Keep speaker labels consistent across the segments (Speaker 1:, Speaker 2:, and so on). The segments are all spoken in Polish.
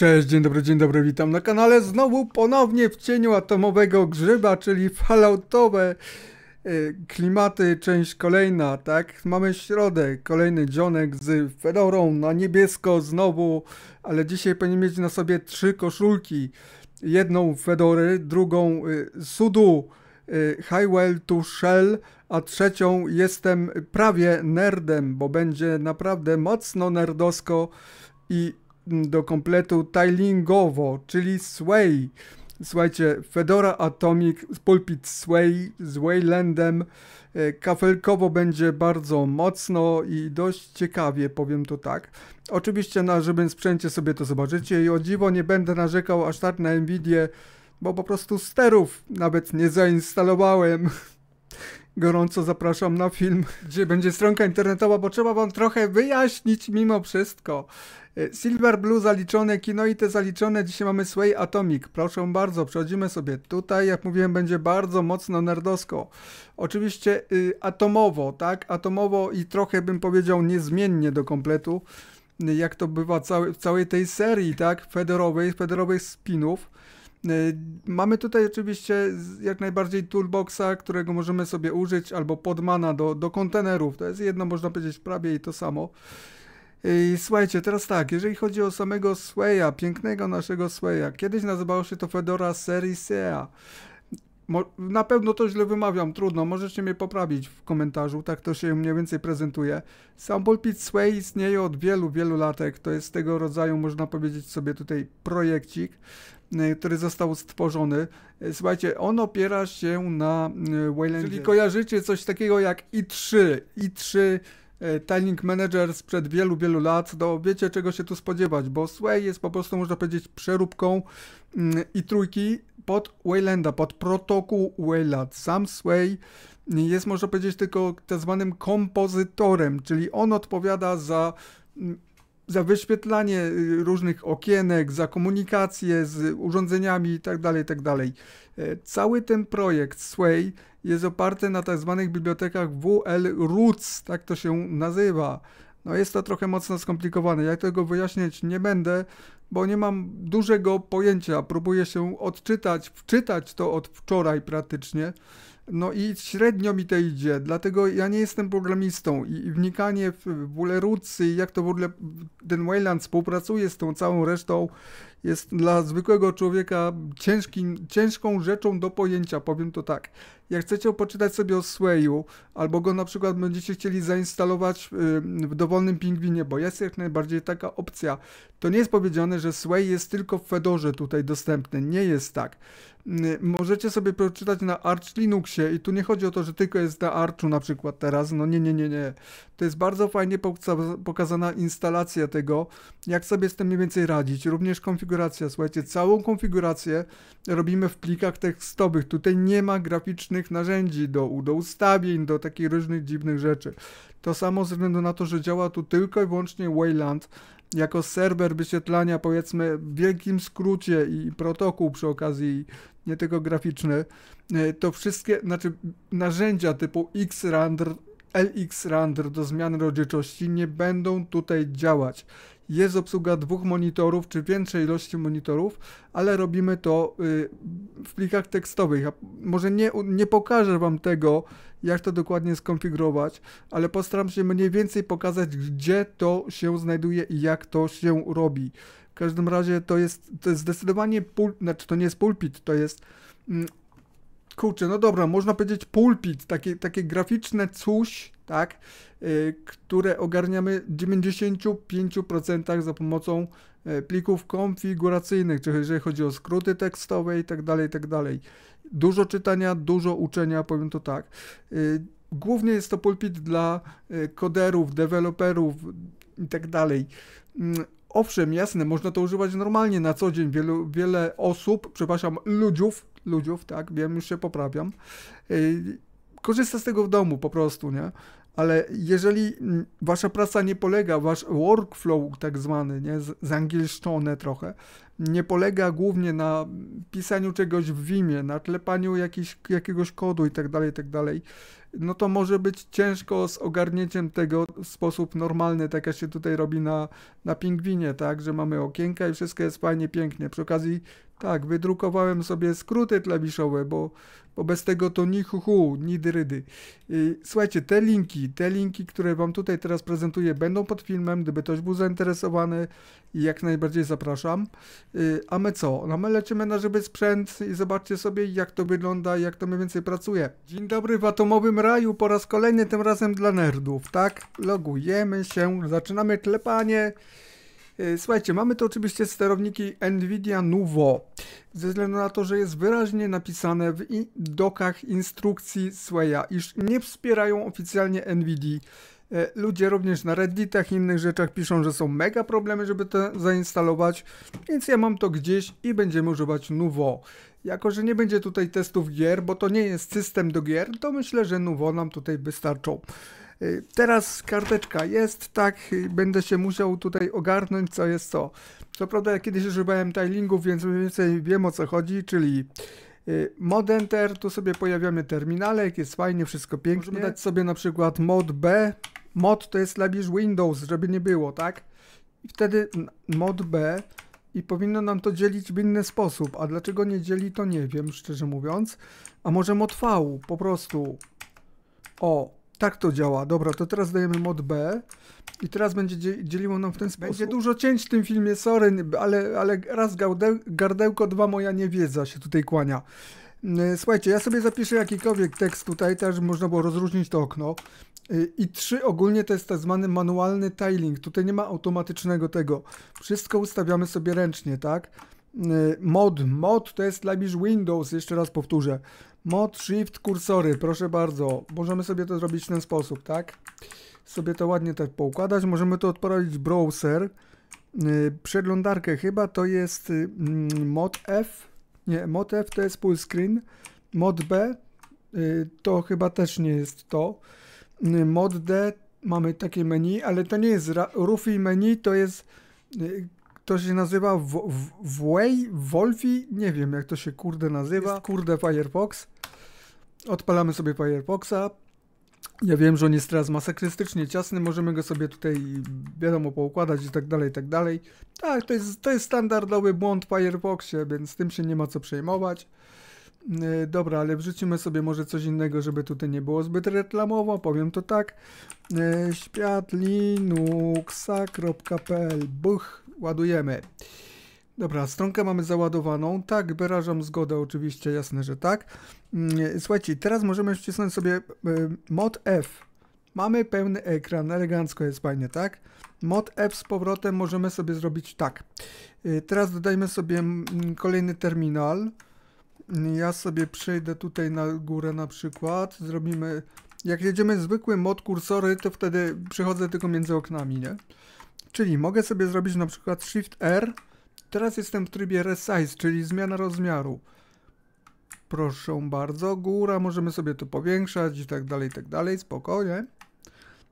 Speaker 1: Cześć, dzień dobry, dzień dobry, witam na kanale. Znowu ponownie w cieniu atomowego grzyba, czyli falloutowe e, klimaty, część kolejna, tak? Mamy środę, kolejny dzionek z fedorą na niebiesko znowu, ale dzisiaj powinien mieć na sobie trzy koszulki. Jedną fedory, drugą e, sudu, e, Highwell to Shell, a trzecią jestem prawie nerdem, bo będzie naprawdę mocno nerdosko i do kompletu tilingowo, czyli Sway. Słuchajcie, Fedora Atomic, pulpit Sway z Waylandem. E, kafelkowo będzie bardzo mocno i dość ciekawie, powiem to tak. Oczywiście na no, żywym sprzęcie sobie to zobaczycie i o dziwo nie będę narzekał aż tak na Nvidia, bo po prostu sterów nawet nie zainstalowałem. gorąco zapraszam na film, gdzie będzie stronka internetowa, bo trzeba wam trochę wyjaśnić mimo wszystko. E, Silver Blue zaliczone, kino i te zaliczone. Dzisiaj mamy Sway Atomic. Proszę bardzo, przechodzimy sobie tutaj. Jak mówiłem, będzie bardzo mocno nerdosko. Oczywiście y, atomowo, tak? Atomowo i trochę bym powiedział niezmiennie do kompletu, y, jak to bywa w całej tej serii, tak? Federowej, federowych spinów E, mamy tutaj oczywiście jak najbardziej toolboxa, którego możemy sobie użyć, albo podmana do, do kontenerów. To jest jedno, można powiedzieć, prawie i to samo. E, I słuchajcie, teraz tak, jeżeli chodzi o samego Swaya, pięknego naszego Swaya, kiedyś nazywało się to Fedora Sea na pewno to źle wymawiam, trudno, możecie mnie poprawić w komentarzu, tak to się mniej więcej prezentuje. Sample Pit Sway istnieje od wielu, wielu latek, to jest tego rodzaju, można powiedzieć sobie tutaj, projekcik, e, który został stworzony. E, słuchajcie, on opiera się na e, Waylandzie. Czyli kojarzycie coś takiego jak i3, i3 Tiling Manager sprzed wielu, wielu lat, to no wiecie czego się tu spodziewać, bo Sway jest po prostu, można powiedzieć, przeróbką mm, i trójki pod Wayland'a, pod protokół Wayland. Sam Sway jest, można powiedzieć, tylko tak zwanym kompozytorem, czyli on odpowiada za mm, za wyświetlanie y, różnych okienek, za komunikację z urządzeniami itd., tak itd. Tak e, cały ten projekt Sway jest oparty na tzw. Tak bibliotekach WL Roots, tak to się nazywa. No jest to trochę mocno skomplikowane, ja tego wyjaśniać nie będę, bo nie mam dużego pojęcia. Próbuję się odczytać, wczytać to od wczoraj praktycznie, no i średnio mi to idzie, dlatego ja nie jestem programistą i, wnikanie w, w ogóle i jak to w ogóle ten Wayland współpracuje z tą całą resztą, jest dla zwykłego człowieka ciężkim, ciężką rzeczą do pojęcia, powiem to tak. Jak chcecie poczytać sobie o Swayu, albo go na przykład będziecie chcieli zainstalować y, w dowolnym pingwinie, bo jest jak najbardziej taka opcja, to nie jest powiedziane, że Sway jest tylko w Fedorze tutaj dostępny. Nie jest tak. Y, możecie sobie przeczytać na Arch Linuxie i tu nie chodzi o to, że tylko jest na Archu na przykład teraz, no nie, nie, nie, nie. To jest bardzo fajnie pokazana instalacja tego, jak sobie z tym mniej więcej radzić. Również konfiguracja, słuchajcie, całą konfigurację robimy w plikach tekstowych. Tutaj nie ma graficznych narzędzi do, do ustawień, do takich różnych dziwnych rzeczy. To samo ze względu na to, że działa tu tylko i wyłącznie Wayland, jako serwer wyświetlania powiedzmy w wielkim skrócie i protokół przy okazji nie tylko graficzny, e, to wszystkie, znaczy narzędzia typu XRAND, render do zmiany rodziczości nie będą tutaj działać jest obsługa dwóch monitorów czy większej ilości monitorów, ale robimy to y, w plikach tekstowych. Ja może nie, nie pokażę Wam tego, jak to dokładnie skonfigurować, ale postaram się mniej więcej pokazać, gdzie to się znajduje i jak to się robi. W każdym razie to jest, to jest zdecydowanie, pul, znaczy to nie jest pulpit, to jest mm, kurczę, no dobra, można powiedzieć pulpit, takie, takie graficzne coś, tak, y, które ogarniamy w 95% za pomocą e, plików konfiguracyjnych, czyli jeżeli chodzi o skróty tekstowe i tak dalej, i tak dalej. Dużo czytania, dużo uczenia, powiem to tak. Y, głównie jest to pulpit dla e, koderów, deweloperów i tak dalej. Mm, owszem, jasne, można to używać normalnie na co dzień. Wielu, wiele osób, przepraszam, ludziów, ludziów, tak, wiem, już się poprawiam, y, korzysta z tego w domu po prostu, nie? ale jeżeli wasza praca nie polega, wasz workflow tak zwany, nie, zangielszczone trochę, nie polega głównie na pisaniu czegoś w Vimie, na tlepaniu jakich, jakiegoś kodu itd., tak itd., tak no to może być ciężko z ogarnięciem tego w sposób normalny, tak jak się tutaj robi na, na pingwinie, tak, że mamy okienka i wszystko jest fajnie, pięknie. Przy okazji tak, wydrukowałem sobie skróty klawiszowe, bo, bo bez tego to ni hu, ni dyrydy. Y, słuchajcie, te linki, te linki, które Wam tutaj teraz prezentuję, będą pod filmem, gdyby ktoś był zainteresowany, jak najbardziej zapraszam. Y, a my co? No my lecimy na żywy sprzęt i zobaczcie sobie, jak to wygląda, jak to mniej więcej pracuje. Dzień dobry w atomowym raju, po raz kolejny, tym razem dla nerdów, tak? Logujemy się, zaczynamy klepanie. E, słuchajcie, mamy tu oczywiście sterowniki NVIDIA Nuvo. Ze względu na to, że jest wyraźnie napisane w dokach instrukcji Swaya, iż nie wspierają oficjalnie Nvidia, e, Ludzie również na redditach i innych rzeczach piszą, że są mega problemy, żeby to zainstalować, więc ja mam to gdzieś i będziemy używać Nuvo. Jako, że nie będzie tutaj testów gier, bo to nie jest system do gier, to myślę, że Nuvo nam tutaj wystarczą. Y, teraz karteczka jest, tak, będę się musiał tutaj ogarnąć, co jest co. Co prawda, ja kiedyś używałem tilingów, więc mniej więcej wiem o co chodzi, czyli y, mod enter, tu sobie pojawiamy terminalek, jest fajnie, wszystko pięknie. Możemy dać sobie na przykład mod B, mod to jest klawisz Windows, żeby nie było, tak? I wtedy mod B i powinno nam to dzielić w inny sposób, a dlaczego nie dzieli to nie wiem, szczerze mówiąc. A może mod V, po prostu. O, tak to działa. Dobra, to teraz dajemy mod B i teraz będzie dzieliło nam w ten sposób. Będzie dużo cięć w tym filmie, sorry, ale, ale raz gardełko, dwa moja niewiedza się tutaj kłania. Mm, słuchajcie, ja sobie zapiszę jakikolwiek tekst tutaj, też można było rozróżnić to okno. Y, I trzy ogólnie to jest tak zwany manualny tiling. Tutaj nie ma automatycznego tego. Wszystko ustawiamy sobie ręcznie, tak? Y, mod, mod to jest klawisz Windows, jeszcze raz powtórzę. Mod, shift, kursory, proszę bardzo. Możemy sobie to zrobić w ten sposób, tak? Sobie to ładnie tak poukładać. Możemy to odpalić browser. Y, przeglądarkę chyba to jest y, mm, mod F. Nie, mod F to jest full screen. Mod B y, to chyba też nie jest to. mod D mamy takie menu, ale to nie jest Rufi menu, to jest to się nazywa way Wolfi, nie wiem jak to się kurde nazywa, jest, kurde Firefox. Odpalamy sobie Firefoxa. Ja wiem, że on jest teraz masakrystycznie ciasny, możemy go sobie tutaj, wiadomo, poukładać i tak dalej, i tak dalej. Tak, to jest, to jest standardowy błąd w Firefoxie, więc tym się nie ma co przejmować. Y, dobra, ale wrzucimy sobie może coś innego, żeby tutaj nie było zbyt reklamowo. Powiem to tak. Y, Świat linuxa.pl Buch, ładujemy. Dobra, stronkę mamy załadowaną. Tak, wyrażam zgodę oczywiście, jasne, że tak. Mm, słuchajcie, teraz możemy wcisnąć sobie y, mod F. Mamy pełny ekran, elegancko jest fajnie, tak? Mod F z powrotem możemy sobie zrobić tak. Teraz dodajmy sobie mm, kolejny terminal. Ja sobie przejdę tutaj na górę na przykład, zrobimy... Jak jedziemy zwykłym mod kursory, to wtedy przychodzę tylko między oknami, nie? Czyli mogę sobie zrobić na przykład Shift R. Teraz jestem w trybie Resize, czyli zmiana rozmiaru. Proszę bardzo, góra, możemy sobie to powiększać i tak dalej, i tak dalej, spokojnie.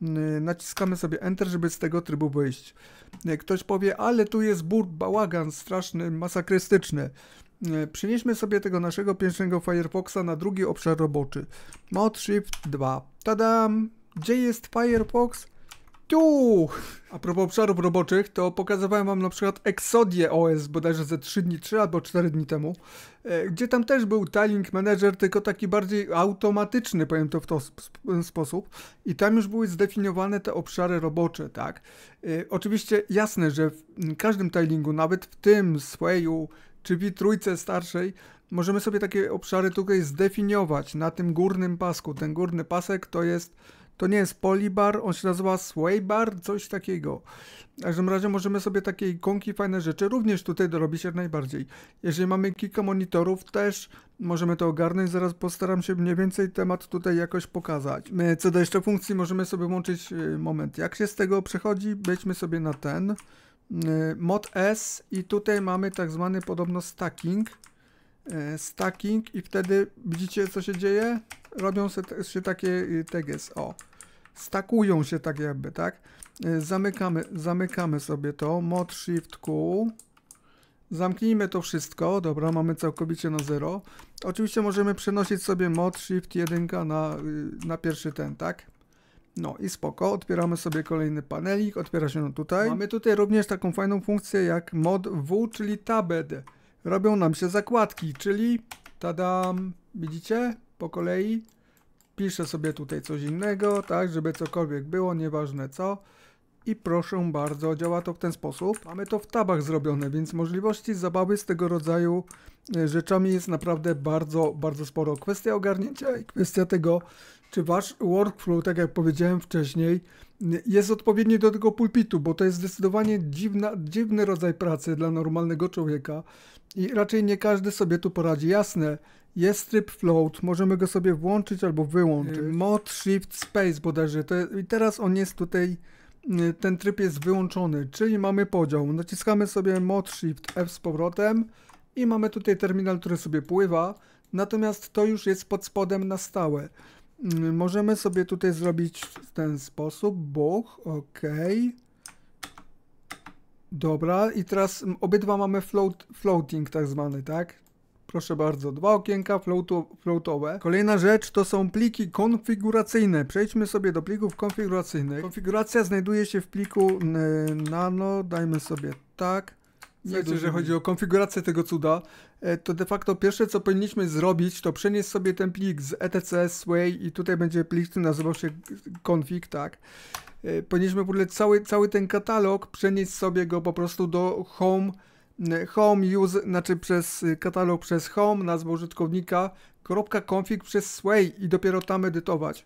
Speaker 1: Yy, naciskamy sobie Enter, żeby z tego trybu wyjść. Yy, ktoś powie, ale tu jest burt, bałagan straszny, masakrystyczny. E, przynieśmy sobie tego naszego pięknego Firefoxa na drugi obszar roboczy. Mod Shift 2. Tadam! Gdzie jest Firefox? Tu! A propos obszarów roboczych, to pokazywałem wam na przykład Exodie OS bodajże ze 3 dni, 3 albo 4 dni temu, e, gdzie tam też był tiling manager, tylko taki bardziej automatyczny, powiem to w ten sposób. I tam już były zdefiniowane te obszary robocze, tak? E, oczywiście jasne, że w każdym tilingu, nawet w tym, Swayu, czyli trójce starszej, możemy sobie takie obszary tutaj zdefiniować na tym górnym pasku. Ten górny pasek to jest, to nie jest polibar, on się nazywa swaybar, coś takiego. W każdym razie możemy sobie takie ikonki, fajne rzeczy również tutaj dorobić jak najbardziej. Jeżeli mamy kilka monitorów, też możemy to ogarnąć. Zaraz postaram się mniej więcej temat tutaj jakoś pokazać. Co do jeszcze funkcji, możemy sobie włączyć y, moment. Jak się z tego przechodzi, wejdźmy sobie na ten. Y, mod S i tutaj mamy tak zwany podobno stacking y, stacking i wtedy widzicie co się dzieje? Robią się takie y, teges o stakują się tak jakby, tak? Zamykamy, zamykamy sobie to, mod shift Q zamknijmy to wszystko, dobra, mamy całkowicie na zero oczywiście możemy przenosić sobie mod shift 1 na, na pierwszy ten, tak? No i spoko, otwieramy sobie kolejny panelik, otwiera się on tutaj. No. Mamy tutaj również taką fajną funkcję jak mod W, czyli tabed. Robią nam się zakładki, czyli tadam, widzicie? Po kolei piszę sobie tutaj coś innego, tak, żeby cokolwiek było, nieważne co. I proszę bardzo, działa to w ten sposób. Mamy to w tabach zrobione, więc możliwości zabawy z tego rodzaju e, rzeczami jest naprawdę bardzo, bardzo sporo. Kwestia ogarnięcia i kwestia tego, czy wasz workflow, tak jak powiedziałem wcześniej, jest odpowiedni do tego pulpitu, bo to jest zdecydowanie dziwna, dziwny rodzaj pracy dla normalnego człowieka i raczej nie każdy sobie tu poradzi. Jasne, jest tryb float, możemy go sobie włączyć albo wyłączyć. Yy, mod Shift Space bodajże, to jest, i teraz on jest tutaj ten tryb jest wyłączony, czyli mamy podział. Naciskamy sobie Mod Shift F z powrotem i mamy tutaj terminal, który sobie pływa, natomiast to już jest pod spodem na stałe. Mm, możemy sobie tutaj zrobić w ten sposób, Boch, ok. Dobra, i teraz obydwa mamy float, floating tak zwany, tak? Proszę bardzo, dwa okienka floatowe. Kolejna rzecz to są pliki konfiguracyjne. Przejdźmy sobie do plików konfiguracyjnych. Konfiguracja znajduje się w pliku y, nano, dajmy sobie tak. Nie że chodzi o konfigurację tego cuda, e, to de facto pierwsze co powinniśmy zrobić, to przenieść sobie ten plik z etc sway i tutaj będzie plik, który nazywał się config, tak. E, powinniśmy w ogóle cały, cały ten katalog przenieść sobie go po prostu do home home use, znaczy przez y, katalog przez home, nazwę użytkownika, kropka config przez sway i dopiero tam edytować.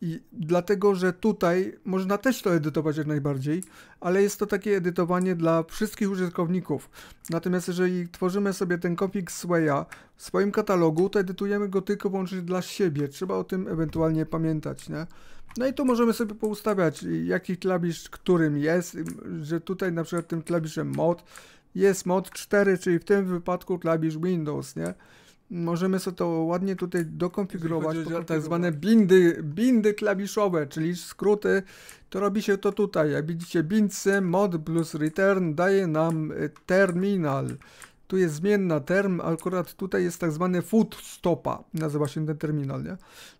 Speaker 1: I dlatego, że tutaj można też to edytować jak najbardziej, ale jest to takie edytowanie dla wszystkich użytkowników. Natomiast jeżeli tworzymy sobie ten config Swaya w swoim katalogu, to edytujemy go tylko wyłącznie dla siebie. Trzeba o tym ewentualnie pamiętać, nie? No i tu możemy sobie poustawiać, y, jaki klawisz którym jest, y, że tutaj na przykład tym klawiszem mod, jest mod 4, czyli w tym wypadku klawisz Windows, nie? Możemy sobie to ładnie tutaj dokonfigurować, tak zwane tak. bindy, bindy klawiszowe, czyli skróty, to robi się to tutaj. Jak widzicie, bindsy mod plus return daje nam y, terminal. Tu jest zmienna term, akurat tutaj jest tak zwany foot stopa, nazywa się ten terminal, nie?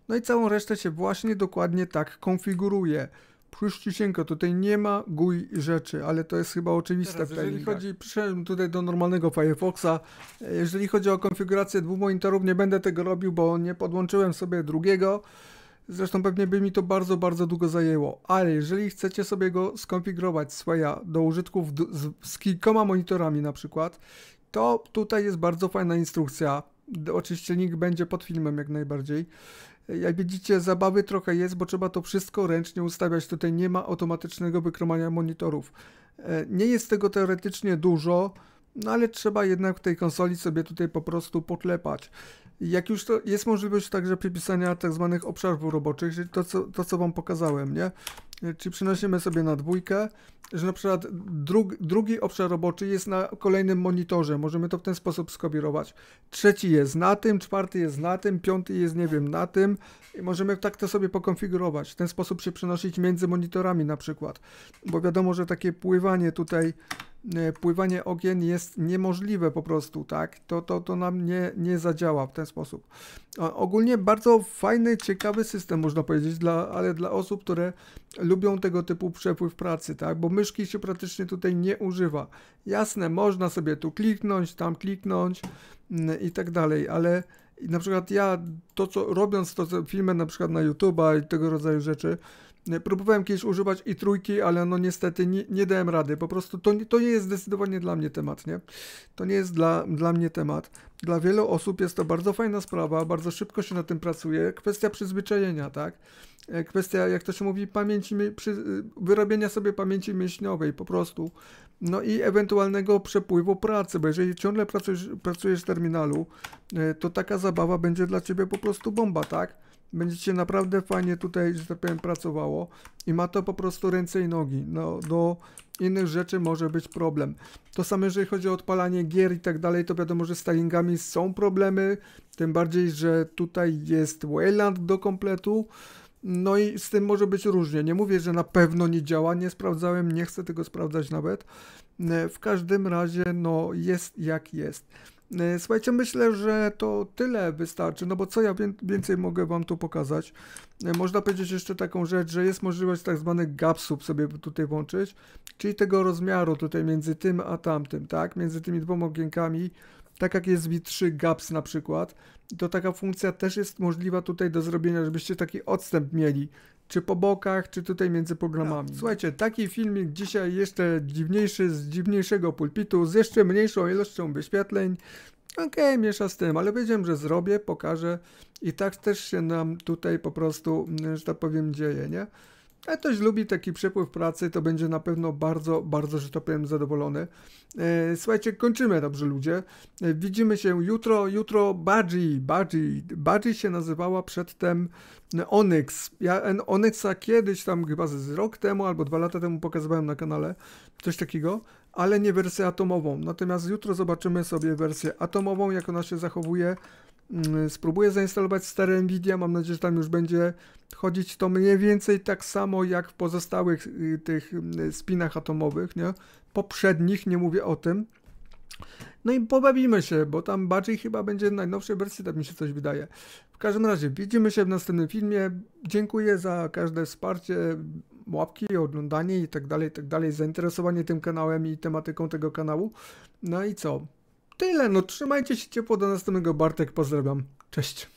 Speaker 1: No i całą resztę się właśnie dokładnie tak konfiguruje. Chruściusieńko, tutaj nie ma GUI rzeczy, ale to jest chyba oczywiste. Teraz, jeżeli tak. chodzi, przyszedłem tutaj do normalnego Firefoxa. Jeżeli chodzi o konfigurację dwóch monitorów, nie będę tego robił, bo nie podłączyłem sobie drugiego. Zresztą pewnie by mi to bardzo, bardzo długo zajęło. Ale jeżeli chcecie sobie go skonfigurować, swoja do użytków z, z kilkoma monitorami na przykład, to tutaj jest bardzo fajna instrukcja. Oczywiście link będzie pod filmem jak najbardziej. Jak widzicie, zabawy trochę jest, bo trzeba to wszystko ręcznie ustawiać. Tutaj nie ma automatycznego wykromania monitorów. E, nie jest tego teoretycznie dużo, no ale trzeba jednak w tej konsoli sobie tutaj po prostu poklepać. Jak już to jest możliwość także przypisania tak zwanych obszarów roboczych, czyli to co, to co Wam pokazałem, nie? Czyli przenosimy sobie na dwójkę, że na przykład drugi, drugi obszar roboczy jest na kolejnym monitorze. Możemy to w ten sposób skopiować. Trzeci jest na tym, czwarty jest na tym, piąty jest, nie wiem, na tym. I możemy tak to sobie pokonfigurować. W ten sposób się przenosić między monitorami na przykład. Bo wiadomo, że takie pływanie tutaj E, pływanie ogień jest niemożliwe po prostu, tak? To, to, to nam nie, nie zadziała w ten sposób. Ogólnie bardzo fajny, ciekawy system, można powiedzieć, dla, ale dla osób, które lubią tego typu przepływ pracy, tak? Bo myszki się praktycznie tutaj nie używa. Jasne, można sobie tu kliknąć, tam kliknąć mm, i tak dalej, ale na przykład ja to, co robiąc to filmy na przykład na YouTube'a i tego rodzaju rzeczy, E, próbowałem kiedyś używać i trójki, ale no niestety nie, nie dałem rady. Po prostu to, to nie jest zdecydowanie dla mnie temat, nie? To nie jest dla, dla mnie temat. Dla wielu osób jest to bardzo fajna sprawa, bardzo szybko się na tym pracuje. Kwestia przyzwyczajenia, tak? E, kwestia, jak to się mówi, pamięci, przy, e, wyrobienia sobie pamięci mięśniowej po prostu. No i ewentualnego przepływu pracy, bo jeżeli ciągle pracujesz, pracujesz w terminalu, e, to taka zabawa będzie dla ciebie po prostu bomba, tak? Będziecie naprawdę fajnie tutaj, że tak powiem, pracowało i ma to po prostu ręce i nogi. No, do innych rzeczy może być problem. To samo jeżeli chodzi o odpalanie gier i tak dalej, to wiadomo, że z stylingami są problemy, tym bardziej, że tutaj jest Wayland do kompletu. No i z tym może być różnie. Nie mówię, że na pewno nie działa, nie sprawdzałem, nie chcę tego sprawdzać nawet. E, w każdym razie, no jest jak jest. E, słuchajcie, myślę, że to tyle wystarczy, no bo co ja więcej mogę Wam tu pokazać? E, można powiedzieć jeszcze taką rzecz, że jest możliwość tak zwanych gapsów sobie tutaj włączyć, czyli tego rozmiaru tutaj między tym a tamtym, tak? Między tymi dwoma okienkami tak jak jest w 3 GAPS na przykład, to taka funkcja też jest możliwa tutaj do zrobienia, żebyście taki odstęp mieli, czy po bokach, czy tutaj między programami. Tak. słuchajcie, taki filmik dzisiaj jeszcze dziwniejszy, z dziwniejszego pulpitu, z jeszcze mniejszą ilością wyświetleń, Okej, okay, miesza z tym, ale wiedziałem, że zrobię, pokażę i tak też się nam tutaj po prostu, że tak powiem, dzieje, nie? Jak ktoś lubi taki przepływ pracy, to będzie na pewno bardzo, bardzo, że to tak powiem, zadowolony. E, słuchajcie, kończymy, dobrze ludzie. E, widzimy się jutro, jutro Badzi, Badzi. Badzi się nazywała przedtem Onyx. Ja Onyxa kiedyś tam chyba z rok temu albo dwa lata temu pokazywałem na kanale, coś takiego, ale nie wersję atomową. Natomiast jutro zobaczymy sobie wersję atomową, jak ona się zachowuje. Mm, spróbuję zainstalować stare Nvidia, mam nadzieję, że tam już będzie chodzić to mniej więcej tak samo jak w pozostałych y, tych mm, spinach atomowych, nie? Poprzednich, nie mówię o tym. No i pobawimy się, bo tam bardziej chyba będzie najnowszej wersji, tak mi się coś wydaje. W każdym razie widzimy się w następnym filmie. Dziękuję za każde wsparcie, łapki, oglądanie i tak dalej, tak dalej, zainteresowanie tym kanałem i tematyką tego kanału. No i co? tyle. No trzymajcie się ciepło. Do następnego. Bartek, pozdrawiam. Cześć.